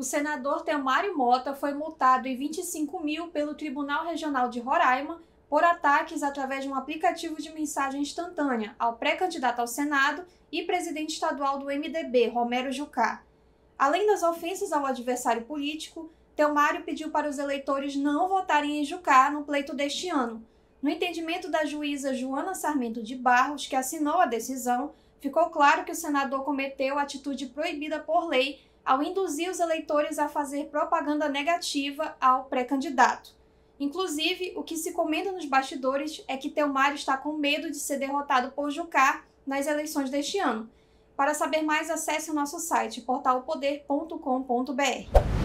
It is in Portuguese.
O senador Temário Mota foi multado em 25 mil pelo Tribunal Regional de Roraima por ataques através de um aplicativo de mensagem instantânea ao pré-candidato ao Senado e presidente estadual do MDB, Romero Jucá. Além das ofensas ao adversário político, Teomário pediu para os eleitores não votarem em Jucá no pleito deste ano. No entendimento da juíza Joana Sarmento de Barros, que assinou a decisão, ficou claro que o senador cometeu atitude proibida por lei ao induzir os eleitores a fazer propaganda negativa ao pré-candidato. Inclusive, o que se comenta nos bastidores é que Telmário está com medo de ser derrotado por Jucá nas eleições deste ano. Para saber mais, acesse o nosso site portalpoder.com.br.